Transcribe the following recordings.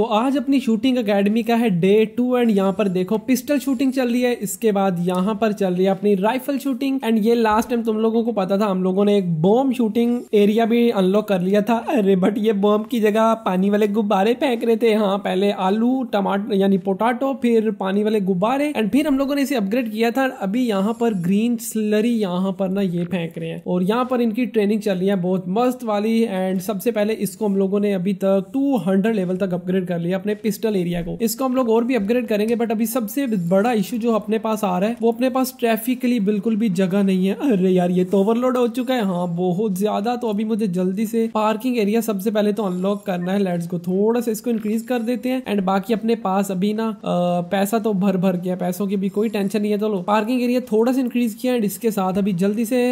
तो आज अपनी शूटिंग एकेडमी का है डे टू एंड यहाँ पर देखो पिस्टल शूटिंग चल रही है इसके बाद यहाँ पर चल रही है अपनी राइफल शूटिंग एंड ये लास्ट टाइम तुम लोगों को पता था हम लोगों ने एक बॉम्ब शूटिंग एरिया भी अनलॉक कर लिया था अरे बट ये बॉम्ब की जगह पानी वाले गुब्बारे फेंक रहे थे हाँ पहले आलू टमाटर यानी पोटाटो फिर पानी वाले गुब्बारे एंड फिर हम लोगों ने इसे अपग्रेड किया था अभी यहाँ पर ग्रीन स्लरी यहाँ पर ना ये फेंक रहे हैं और यहाँ पर इनकी ट्रेनिंग चल रही है बहुत मस्त वाली एंड सबसे पहले इसको हम लोगों ने अभी तक टू लेवल तक अपग्रेड कर लिया अपने पिस्टल एरिया को इसको हम लोग और भी अपग्रेड करेंगे बट अभी सबसे बड़ा इशू जो अपने पास आ रहा है वो अपने पास ट्रैफिक के लिए बिल्कुल भी जगह नहीं है अरे यार ये तो ओवरलोड हो चुका है हाँ बहुत ज्यादा तो अभी मुझे जल्दी से पार्किंग एरिया सबसे पहले तो अनलॉक करना है लेट्स को थोड़ा सा इसको इंक्रीज कर देते हैं एंड बाकी अपने पास अभी ना पैसा तो भर भर गया पैसों की भी कोई टेंशन नहीं है चलो तो पार्किंग एरिया थोड़ा सा इंक्रीज किया एंड इसके साथ अभी जल्दी से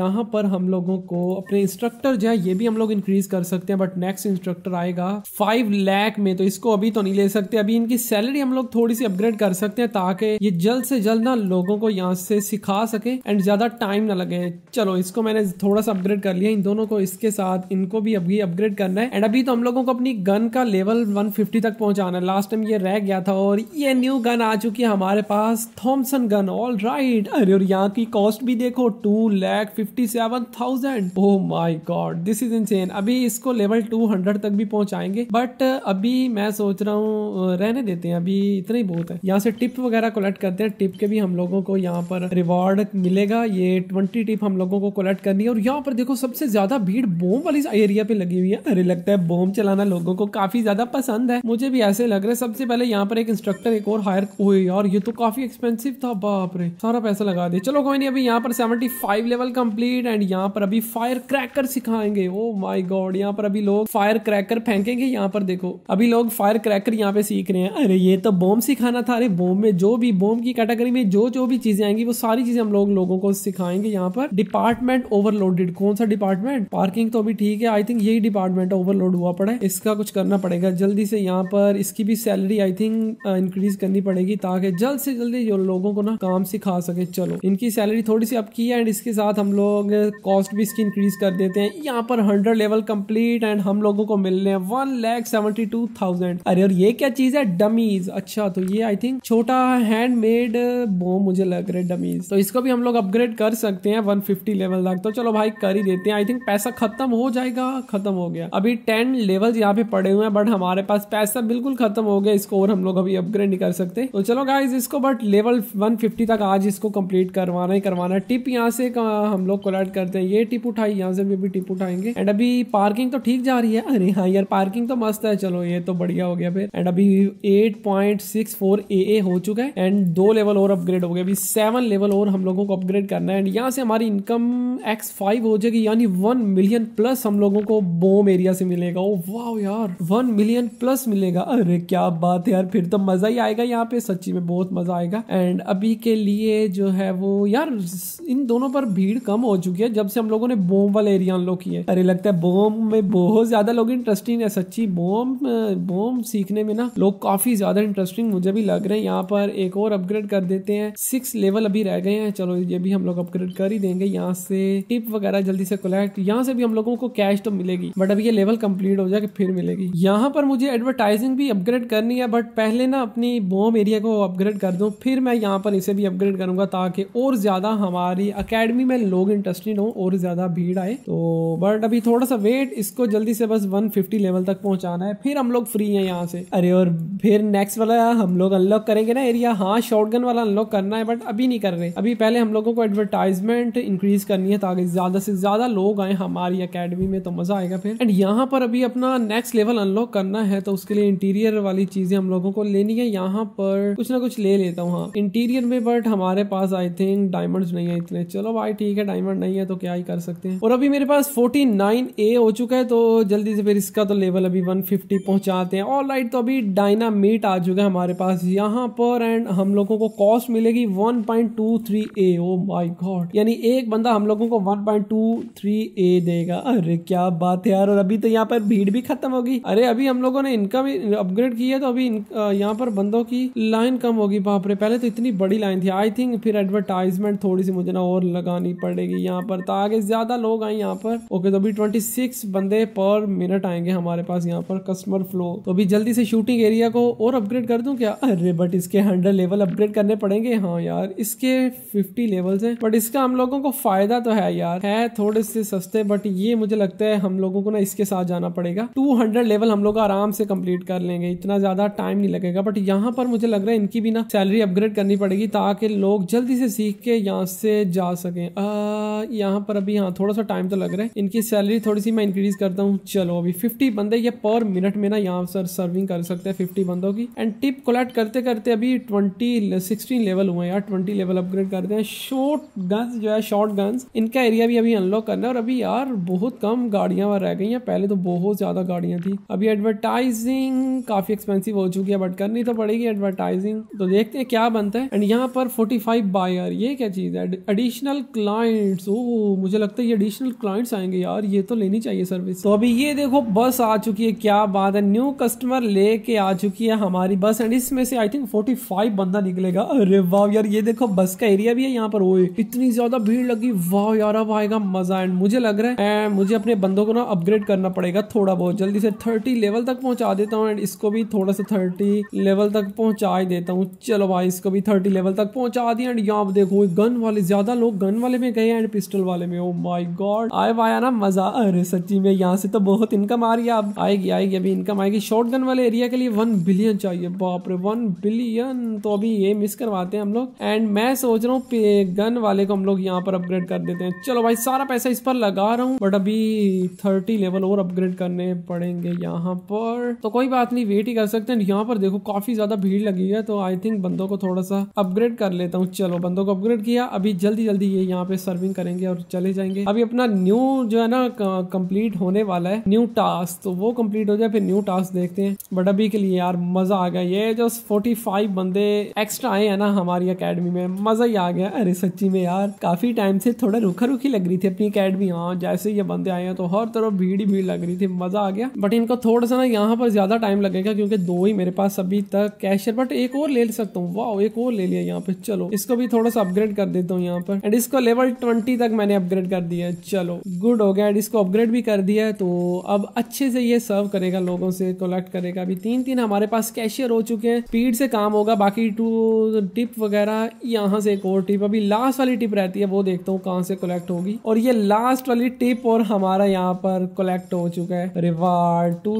यहाँ पर हम लोगों को अपने इंस्ट्रक्टर जो है ये भी हम लोग इंक्रीज कर सकते हैं बट नेक्स्ट इंस्ट्रक्टर आएगा फाइव लैख में तो इसको अभी तो नहीं ले सकते अभी इनकी सैलरी हम लोग थोड़ी सी अपग्रेड कर सकते हैं ताकि ये जल्द से जल्द ना लोगों को यहाँ से सिखा सके एंड ज़्यादा टाइम ना लगे चलो इसको मैंने थोड़ा सा अपग्रेड कर लिया इन दोनों को इसके साथ इनको भी अभी अपग्रेड करना है एंड अभी तो हम लोगों को अपनी गन का लेवल वन तक पहुंचाना है लास्ट टाइम ये रह गया था और ये न्यू गन आ चुकी है हमारे पास थॉमसन गन ऑल राइट अरे और यहाँ की कॉस्ट भी देखो two lakh fifty seven thousand oh my god this is in अभी इसको लेवल टू हंड्रेड तक भी पहुंचाएंगे बट अब अभी मैं सोच रहा हूँ रहने देते हैं अभी इतना ही बहुत है यहाँ से टिप वगैरह कलेक्ट करते हैं टिप के भी हम लोगों को यहाँ पर रिवॉर्ड मिलेगा ये ट्वेंटी टिप हम लोगों को कलेक्ट करनी है और यहाँ पर देखो सबसे ज्यादा भीड़ बोम वाली एरिया पे लगी हुई है अरे लगता है बोम चलाना लोगों को काफी ज्यादा पसंद है मुझे भी ऐसे लग रहा है सबसे पहले यहाँ पर एक इंस्ट्रक्टर एक और हायर हुए यार ये तो काफी एक्सपेंसिव था बाप रे सारा पैसा लगा दे चलो कोई नहीं अभी यहाँ पर seventy five level complete and यहाँ पर अभी फायर क्रैकर सिखाएंगे ओ माई गॉड यहाँ पर अभी लोग फायर क्रैकर फेंकेंगे यहाँ पर देखो अभी लोग फायर क्रैकर यहाँ पे सीख रहे हैं अरे ये तो बॉम्ब सिखाना था अरे बॉम्ब में जो भी बॉम्ब की कैटेगरी में जो जो भी चीज़ें आएंगी वो सारी चीज़ें हम लोग लोगों को सिखाएंगे यहाँ पर डिपार्टमेंट ओवरलोडेड कौन सा डिपार्टमेंट पार्किंग तो अभी ठीक है आई थिंक यही डिपार्टमेंट ओवरलोड हुआ पड़ा है इसका कुछ करना पड़ेगा जल्दी से यहाँ पर इसकी भी सैलरी आई थिंक इंक्रीज करनी पड़ेगी ताकि जल्द से जल्दी जो लोगों को ना काम सिखा सके चलो इनकी सैलरी थोड़ी सी अप की है एंड इसके साथ हम लोग कॉस्ट भी इसकी इंक्रीज कर देते हैं यहाँ पर हंड्रेड लेवल कंप्लीट एंड हम लोगों को मिलने one lakh seventy two two thousand अरे और ये क्या चीज है डमीज अच्छा तो ये आई थिंक छोटा हैंडमेड बो मुझे लग रहा है डमीज तो इसको भी हम लोग अपग्रेड कर सकते हैं वन फिफ्टी लेवल तक तो चलो भाई कर ही देते हैं आई थिंक पैसा खत्म हो जाएगा खत्म हो गया अभी टेन लेवल यहाँ पे पड़े हुए हैं बट हमारे पास पैसा बिल्कुल खत्म हो गया इसको और हम लोग अभी अपग्रेड नहीं कर सकते तो चलो गाइज इसको बट लेवल वन तक आज इसको कम्प्लीट करवाना ही करवाना टिप यहाँ से हम लोग कलेक्ट करते हैं ये टिप उठाई यहाँ से भी टिप उठाएंगे एंड अभी पार्किंग तो ठीक जा रही है अरे हाँ यार पार्किंग तो मस्त है चलो ये तो बढ़िया हो गया फिर एंड अभी 8.64 पॉइंट हो चुका है एंड दो लेवल और अपग्रेड हो गया अभी सेवन लेवल और हम लोगों को अपग्रेड करना है एंड यहाँ से हमारी इनकम एक्स फाइव हो जाएगी यानी वन मिलियन प्लस हम लोगों को बोम एरिया से मिलेगा ओ oh, वाह यार वन मिलियन प्लस मिलेगा अरे क्या बात है यार फिर तो मजा ही आएगा यहाँ पे सच्ची में बहुत मजा आएगा एंड अभी के लिए जो है वो यार इन दोनों पर भीड़ कम हो चुकी है जब से हम लोगों ने बोम वाले एरिया अनलॉक किए अरे लगता है बोम में बहुत ज्यादा लोग इंटरेस्टिंग है सच्ची बोम होम सीखने में ना लोग काफी ज्यादा इंटरेस्टिंग मुझे भी लग रहे हैं यहाँ पर एक और अपग्रेड कर देते हैं सिक्स लेवल अभी रह गए हैं चलो ये भी हम लोग अपग्रेड कर ही देंगे यहाँ से टिप वगैरह जल्दी से कलेक्ट यहाँ से भी हम लोगों को कैश तो मिलेगी बट अभी ये लेवल कम्प्लीट हो जाएगा फिर मिलेगी यहाँ पर मुझे एडवर्टाइजिंग भी अपग्रेड करनी है बट पहले ना अपनी बोम एरिया को अपग्रेड कर दूँ फिर मैं यहाँ पर इसे भी अपग्रेड करूंगा ताकि और ज्यादा हमारी अकेडमी में लोग इंटरेस्टेड हो और ज्यादा भीड़ आए तो बट अभी थोड़ा सा वेट इसको जल्दी से बस 150 लेवल तक पहुंचाना है फिर हम लोग फ्री हैं यहाँ से अरे और फिर नेक्स्ट वाला हम लोग अनलॉक करेंगे ना एरिया हाँ शॉर्ट वाला अनलॉक करना है बट अभी नहीं कर रहे अभी पहले हम लोगों को एडवर्टाइजमेंट इंक्रीज करनी है ताकि ज्यादा से ज्यादा लोग आए हमारी अकेडमी में तो मजा आएगा फिर एंड यहाँ पर अभी अपना नेक्स्ट लेवल अनलॉक करना है तो उसके लिए इंटीरियर वाली चीजें हम लोगों को लेनी है यहाँ पर कुछ ना कुछ ले लेता हूँ हाँ इंटीरियर में बट हमारे पास आई थिंक डायमंड नहीं है इतने चलो भाई ठीक है डायमंड नहीं है तो क्या ही कर सकते हैं और अभी मेरे पास फोर्टी नाइन ए हो चुका है तो जल्दी से फिर इसका तो लेवल अभी वन फिफ्टी पहुंच पहुंचाते हैं और लाइट तो अभी डायनामीट आ चुका है हमारे पास यहाँ पर एंड हम लोगों को कॉस्ट मिलेगी 1.23 ए ओ माय गॉड यानी एक बंदा हम लोगों को 1.23 ए देगा अरे क्या बात है यार और अभी तो यहाँ पर भीड़ भी खत्म होगी अरे अभी हम लोगों ने इनका भी अपग्रेड किया तो अभी यहाँ पर बंदों की लाइन कम होगी बाप रे पहले तो इतनी बड़ी लाइन थी आई थिंक फिर एडवर्टाइजमेंट थोड़ी सी मुझे ना और लगानी पड़ेगी यहाँ पर तो आगे ज्यादा लोग आए यहाँ पर ओके तो अभी ट्वेंटी बंदे पर मिनट आएंगे हमारे पास यहाँ पर कस्टमर फ्लो तो अभी जल्दी से शूटिंग एरिया को और अपग्रेड कर दूं क्या अरे बट इसके हंड्रेड लेवल अपग्रेड करने पड़ेंगे हाँ यार इसके फिफ्टी लेवल है बट इसका हम लोगों को फायदा तो है यार है थोड़े से सस्ते बट ये मुझे लगता है हम लोगों को ना इसके साथ जाना पड़ेगा टू हंड्रेड लेवल हम लोग आराम से कम्प्लीट कर लेंगे इतना ज्यादा टाइम नहीं लगेगा बट यहाँ पर मुझे लग रहा है इनकी भी ना सैलरी अपग्रेड करनी पड़ेगी ताकि लोग जल्दी से सीख के यहाँ से जा सके यहाँ पर अभी हाँ थोड़ा सा टाइम तो लग रहा है इनकी सैलरी थोड़ी सी मैं इंक्रीज करता हूँ चलो अभी फिफ्टी बंदे ये पर मिनट में ना यहाँ सर सर्विंग कर सकते हैं फिफ्टी बंदों की एंड टिप कलेक्ट करते करते अभी ट्वेंटी सिक्सटीन लेवल हुए यार ट्वेंटी लेवल अपग्रेड कर दें शॉर्ट गन्स जो है शॉर्ट गन्स इनका एरिया भी अभी अनलॉक करना है और अभी यार बहुत कम गाड़ियाँ वहाँ रह गई हैं पहले तो बहुत ज़्यादा गाड़ियाँ थी अभी एडवर्टाइजिंग काफ़ी एक्सपेंसिव हो चुकी है बट करनी तो पड़ेगी एडवर्टाइजिंग तो देखते हैं क्या बनता है एंड यहाँ पर फोर्टी फाइव बायर ये क्या चीज़ है एडिशनल क्लाइंट्स ओ मुझे लगता है ये एडिशनल क्लाइंट्स आएंगे यार ये तो लेनी चाहिए सर्विस तो अभी ये देखो बस आ चुकी है क्या बात है न्यू कस्टमर लेके आ चुकी है हमारी बस एंड इसमें से आई थिंक फोर्टी फाइव बंदा निकलेगा अरे वाह यार ये देखो बस का एरिया भी है यहाँ पर ओए इतनी ज्यादा भीड़ लगी वाह यार अब आएगा मजा एंड मुझे लग रहा है एंड मुझे अपने बंदों को ना अपग्रेड करना पड़ेगा थोड़ा बहुत जल्दी से थर्टी लेवल तक पहुंचा देता हूँ एंड इसको भी थोड़ा सा थर्टी लेवल तक पहुंचा ही देता हूँ चलो भाई इसको भी थर्टी लेवल तक पहुंचा दिया एंड यहाँ देखो गन वाले ज्यादा लोग गन वाले में गए एंड पिस्टल वाले में ओ माई गॉड आए वाया ना मजा अरे सच्ची में यहाँ से तो बहुत इनकम आ रही है अब आएगी आएगी अभी इनकम कम आएगी शॉर्ट गन वाले एरिया के लिए वन बिलियन चाहिए बाप रे वन बिलियन तो अभी ये मिस करवाते हैं हम लोग एंड मैं सोच रहा हूँ गन वाले को हम लोग यहाँ पर अपग्रेड कर देते हैं चलो भाई सारा पैसा इस पर लगा रहा हूँ बट अभी थर्टी लेवल और अपग्रेड करने पड़ेंगे यहाँ पर तो कोई बात नहीं वेट ही कर सकते हैं यहाँ पर देखो काफी ज्यादा भीड़ लगी है तो आई थिंक बंदों को थोड़ा सा अपग्रेड कर लेता हूँ चलो बंदों को अपग्रेड किया अभी जल्दी जल्दी ये यहाँ पे सर्विंग करेंगे और चले जाएंगे अभी अपना न्यू जो है ना कंप्लीट होने वाला है न्यू टास्क तो वो कंप्लीट हो जाए फिर न्यू टास्क देखते हैं बट अभी के लिए यार मज़ा आ गया ये जो फोर्टी फाइव बंदे एक्स्ट्रा आए हैं ना हमारी अकेडमी में मज़ा ही आ गया अरे सच्ची में यार काफ़ी टाइम से थोड़ा रुखा रुखी लग रही थी अपनी अकेडमी हाँ जैसे ये बंदे आए हैं तो हर तरफ भीड़ भीड़ लग रही थी मज़ा आ गया बट इनको थोड़ा सा ना यहाँ पर ज़्यादा टाइम लगेगा क्योंकि दो ही मेरे पास अभी तक है बट एक और ले सकता हूँ वाह एक और ले लिया यहाँ पे चलो इसको भी थोड़ा सा अपग्रेड कर देता हूँ यहाँ पर एंड इसको लेवल ट्वेंटी तक मैंने अपग्रेड कर दिया है चलो गुड हो गया एंड इसको अपग्रेड भी कर दिया है तो अब अच्छे से ये सर्व करेगा लोगों लोगों से कलेक्ट करेगा अभी तीन तीन हमारे पास कैशियर हो चुके हैं स्पीड से काम होगा बाकी टू टिप वगैरह यहाँ से एक और टिप अभी लास्ट वाली टिप रहती है वो देखता हूँ कहाँ से कलेक्ट होगी और ये लास्ट वाली टिप और हमारा यहाँ पर कलेक्ट हो चुका है reward to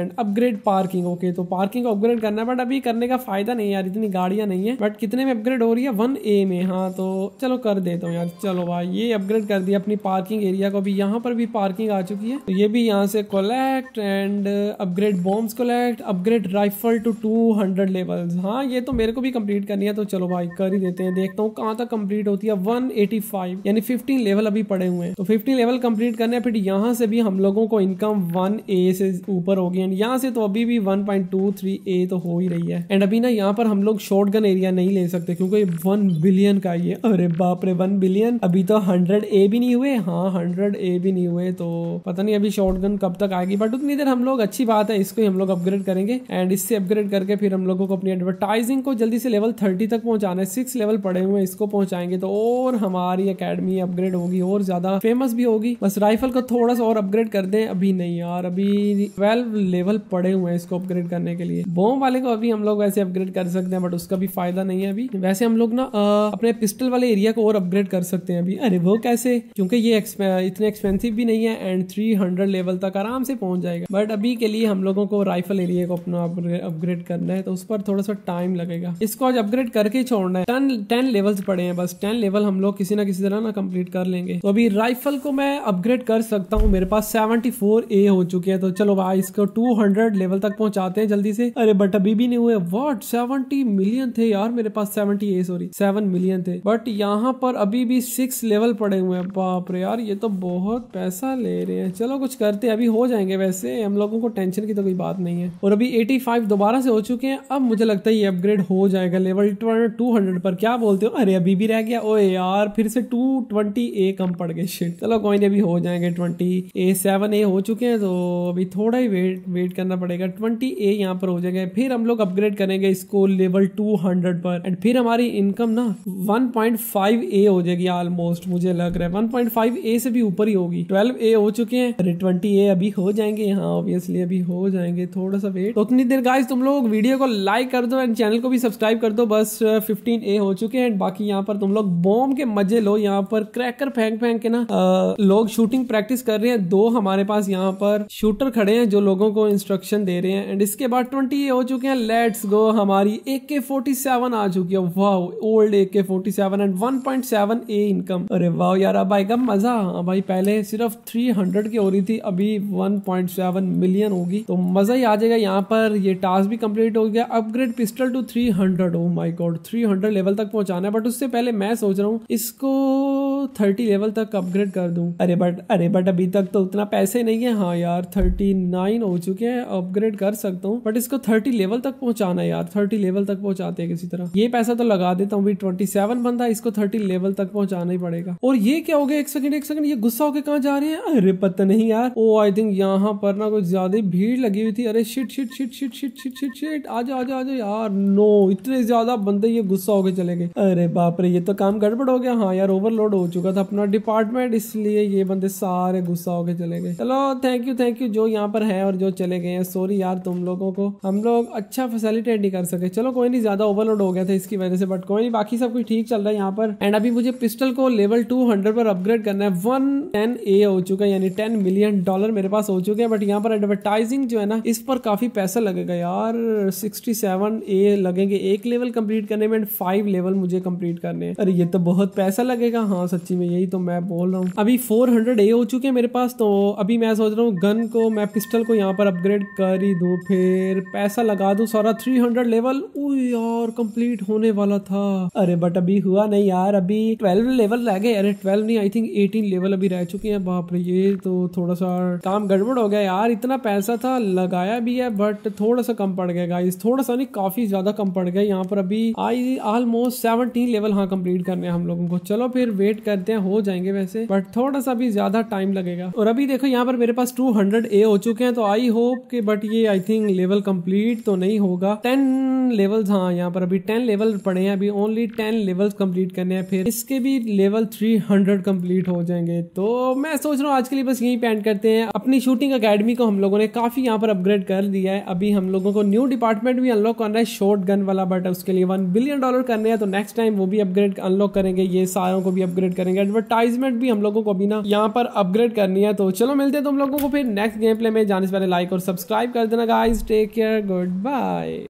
upgrade parking okay तो पार्किंग अपग्रेड करना है बट अभी करने का फायदा नहीं यार इतनी गाड़ियां नहीं है बट कितने में अपग्रेड हो रही है वन ए में हाँ तो चलो कर देता हूँ यार चलो भाई ये अपग्रेड कर दिया अपनी पार्किंग एरिया को अभी यहाँ पर भी पार्किंग आ चुकी है तो ये भी यहाँ से collect and upgrade bombs collect upgrade rifle to two hundred levels हाँ ये तो मेरे को भी कंप्लीट करनी है तो चलो भाई कर ही देते हैं देखता हूँ कहाँ तक कंप्लीट होती है फाइव यानी 15 लेवल अभी पड़े हुए हैं तो 15 लेवल कंप्लीट करने फिर यहाँ से भी हम लोगों को इनकम वन ए से ऊपर होगी एंड यहाँ से तो अभी भी वन पॉइंट टू थ्री ए तो हो ही रही है एंड अभी ना यहाँ पर हम लोग शॉर्ट गन एरिया नहीं ले सकते क्योंकि वन बिलियन का ये अरे बाप रे वन बिलियन अभी तो हंड्रेड ए भी नहीं हुए हाँ हंड्रेड ए भी नहीं हुए तो पता नहीं अभी शॉर्ट गन कब तक आएगी बट उतनी देर हम लोग अच्छी बात बात है इसको ही हम लोग अपग्रेड करेंगे एंड इससे अपग्रेड करके फिर हम लोगों को अपनी एडवर्टाइजिंग को जल्दी से लेवल थर्टी तक पहुंचाना है सिक्स लेवल पड़े हुए इसको पहुंचाएंगे तो और हमारी अकेडमी अपग्रेड होगी और ज्यादा फेमस भी होगी बस राइफल को थोड़ा सा और अपग्रेड कर दें अभी नहीं यार अभी ट्वेल्व लेवल पड़े हुए हैं इसको अपग्रेड करने के लिए बॉम वाले को अभी हम लोग वैसे अपग्रेड कर सकते हैं बट उसका भी फायदा नहीं है अभी वैसे हम लोग ना अपने पिस्टल वाले एरिया को और अपग्रेड कर सकते हैं अभी अरे वो कैसे क्योंकि ये इतने एक्सपेंसिव भी नहीं है एंड थ्री लेवल तक आराम से पहुंच जाएगा बट अभी के लिए हम लोगों को राइफल एरिया को अपना अपग्रेड करना है तो उस पर थोड़ा सा टाइम लगेगा इसको आज अपग्रेड करके ही छोड़ना है टेन टेन लेवल पड़े हैं बस टेन लेवल हम लोग किसी ना किसी तरह ना कम्प्लीट कर लेंगे तो अभी राइफल को मैं अपग्रेड कर सकता हूँ मेरे पास सेवेंटी ए हो चुके हैं तो चलो भाई इसको टू लेवल तक पहुंचाते हैं जल्दी से अरे बट अभी भी नहीं हुए वॉट सेवेंटी मिलियन थे यार मेरे पास seventy uh sorry seven million थे बट यहाँ पर अभी भी सिक्स लेवल पड़े हुए हैं बाप रे यार ये तो बहुत पैसा ले रहे हैं चलो कुछ करते हैं अभी हो जाएंगे वैसे हम लोगों को टेंशन टेंशन की तो कोई बात नहीं है और अभी 85 दोबारा से हो चुके हैं अब मुझे लगता है ये अपग्रेड हो जाएगा लेवल टू हंड्रेड पर क्या बोलते हो अरे अभी भी रह गया ओए यार फिर से टू ट्वेंटी ए कम पड़ गए चलो कोई नहीं अभी हो जाएंगे ट्वेंटी ए सेवन ए हो चुके हैं तो अभी थोड़ा ही वेट वेट करना पड़ेगा ट्वेंटी ए यहाँ पर हो जाएगा फिर हम लोग अपग्रेड करेंगे इसको लेवल टू हंड्रेड पर एंड फिर हमारी इनकम ना वन पॉइंट फाइव ए हो जाएगी ऑलमोस्ट मुझे लग रहा है वन पॉइंट फाइव ए से भी ऊपर ही होगी ट्वेल्व ए हो चुके हैं अरे ट्वेंटी ए अभी हो जाएंगे हाँ ऑब्वियसली अभी भी हो जाएंगे थोड़ा सा वेट तो उतनी देर गाइस तुम लोग वीडियो को लाइक कर दो एंड चैनल को भी सब्सक्राइब कर दो बस फिफ्टीन uh, ए हो चुके हैं बाकी यहाँ पर तुम लोग बॉम्ब के मजे लो यहाँ पर क्रैकर फेंक फेंक के ना uh, लोग शूटिंग प्रैक्टिस कर रहे हैं दो हमारे पास यहाँ पर शूटर खड़े हैं जो लोगों को इंस्ट्रक्शन दे रहे हैं एंड इसके बाद ट्वेंटी ए हो चुके हैं लेट्स गो हमारी ए के फोर्टी सेवन आ चुकी है वाह old A K forty seven and one point seven ए इनकम अरे वाह यार भाई का मजा हाँ भाई पहले सिर्फ थ्री हंड्रेड की हो रही थी अभी वन पॉइंट सेवन मिलियन हो होगी तो मजा ही आ जाएगा यहाँ पर ये टास्क भी कंप्लीट हो गया upgrade pistol to three hundred oh my god three hundred level तक पहुंचाना है बट उससे पहले मैं सोच रहा हूँ इसको थर्टी लेवल तक अपग्रेड कर दू अरे बट अरे बट अभी तक तो उतना पैसे नहीं है हाँ यार थर्टी नाइन हो चुके हैं अपग्रेड कर सकता हूँ बट इसको थर्टी लेवल तक पहुंचाना है यार थर्टी लेवल तक पहुंचाते हैं किसी तरह ये पैसा तो लगा देता हूँ ट्वेंटी सेवन बंदा इसको थर्टी लेवल तक पहुंचाना ही पड़ेगा और ये क्या हो गया एक सेकंड एक सेकंड ये गुस्सा होकर कहा जा रहे हैं अरे पता नहीं यार ओ आई थिंक यहाँ पर ना कुछ ज्यादा भीड़ लगी हुई थी अरे shit shit shit shit shit shit shit shit जाओ आ जाओ यार नो इतने ज्यादा बंदे ये गुस्सा होके चले गए अरे बाप रे ये तो काम गड़बड़ हो गया हाँ यार ओवरलोड हो चुका था अपना डिपार्टमेंट इसलिए ये बंदे सारे गुस्सा होके चले गए चलो थैंक यू थैंक यू जो यहाँ पर है और जो चले गए हैं सॉरी यार तुम लोगों को हम लोग अच्छा फैसिलिटेट नहीं कर सके चलो कोई नहीं ज्यादा ओवरलोड हो गया था इसकी वजह से बट कोई नहीं बाकी सब कुछ ठीक चल रहा है यहाँ पर एंड अभी मुझे पिस्टल को लेवल टू पर अपग्रेड करना है वन टेन ए हो चुका है यानी टेन मिलियन डॉलर मेरे पास हो चुके हैं बट यहाँ पर एडवर्टाइज प्राइसिंग जो है ना इस पर काफी पैसा लगेगा यार 67 ए लगेंगे एक लेवल कंप्लीट करने में फाइव लेवल मुझे कंप्लीट करने अरे ये तो बहुत पैसा लगेगा हाँ सच्ची में यही तो मैं बोल रहा हूँ अभी 400 ए हो चुके हैं मेरे पास तो अभी मैं सोच रहा हूँ गन को मैं पिस्टल को यहाँ पर अपग्रेड कर ही दू फिर पैसा लगा दू सारा हंड्रेड लेवल ओ यार होने वाला था अरे बट अभी हुआ नहीं यार अभी ट्वेल्व लेवल रह गए अरे ट्वेल्व नहीं आई थिंक एटीन लेवल अभी रह चुके हैं बाप रे ये तो थोड़ा सा काम गड़बड़ हो गया यार इतना पैसा था लगाया भी है बट थोड़ा सा कम पड़ गया गाइस थोड़ा सा नहीं काफी ज्यादा कम पड़ गया यहाँ पर अभी आई ऑलमोस्ट सेवनटीन लेवल हाँ कम्प्लीट करने हम लोगों को चलो फिर वेट करते हैं हो जाएंगे वैसे बट थोड़ा सा भी ज्यादा टाइम लगेगा और अभी देखो यहाँ पर मेरे पास टू ए हो चुके हैं तो आई होप के बट ये आई थिंक लेवल कम्प्लीट तो नहीं होगा टेन लेवल हाँ यहाँ पर अभी टेन लेवल पड़े हैं अभी ओनली टेन लेवल कम्प्लीट करने हैं फिर इसके भी लेवल थ्री हंड्रेड कम्प्लीट हो जाएंगे तो मैं सोच रहा हूँ आज के लिए बस यही पेंट करते हैं अपनी शूटिंग अकेडमी को हम लोगों ने काफी काफ़ी यहाँ पर अपग्रेड कर दिया है अभी हम लोगों को न्यू डिपार्टमेंट भी अनलॉक करना है शॉर्ट गन वाला बट उसके लिए वन बिलियन डॉलर करने हैं तो नेक्स्ट टाइम वो भी अपग्रेड अनलॉक करेंगे ये सारों को भी अपग्रेड करेंगे एडवर्टाइजमेंट भी हम लोगों को अभी ना यहाँ पर अपग्रेड करनी है तो चलो मिलते हैं तुम लोगों को फिर नेक्स्ट गेम प्ले में जाने से पहले लाइक और सब्सक्राइब कर देना guys take care good bye